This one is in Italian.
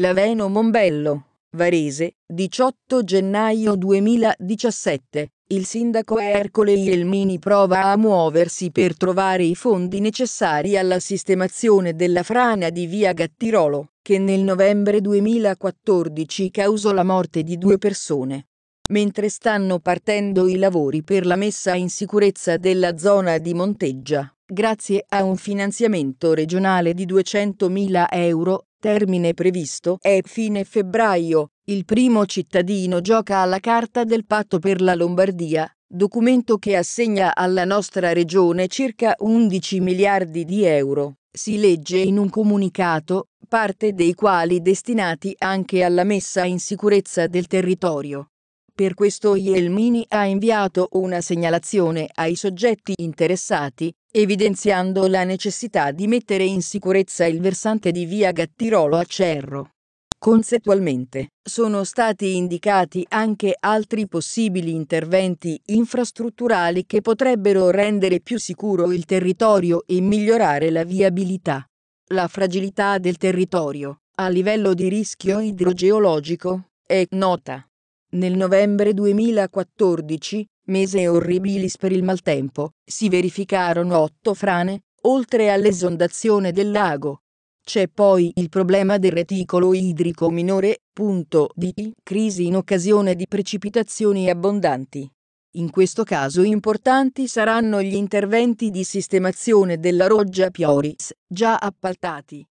Laveno Mombello, Varese, 18 gennaio 2017. Il sindaco Ercole Ielmini prova a muoversi per trovare i fondi necessari alla sistemazione della frana di via Gattirolo, che nel novembre 2014 causò la morte di due persone. Mentre stanno partendo i lavori per la messa in sicurezza della zona di Monteggia, grazie a un finanziamento regionale di 200.000 euro, Termine previsto è fine febbraio. Il primo cittadino gioca alla carta del patto per la Lombardia, documento che assegna alla nostra regione circa 11 miliardi di euro. Si legge in un comunicato, parte dei quali destinati anche alla messa in sicurezza del territorio. Per questo Ielmini ha inviato una segnalazione ai soggetti interessati, evidenziando la necessità di mettere in sicurezza il versante di via Gattirolo a Cerro. Concettualmente, sono stati indicati anche altri possibili interventi infrastrutturali che potrebbero rendere più sicuro il territorio e migliorare la viabilità. La fragilità del territorio, a livello di rischio idrogeologico, è nota. Nel novembre 2014, mese orribilis per il maltempo, si verificarono otto frane, oltre all'esondazione del lago. C'è poi il problema del reticolo idrico minore, punto di crisi in occasione di precipitazioni abbondanti. In questo caso importanti saranno gli interventi di sistemazione della roggia Pioris, già appaltati.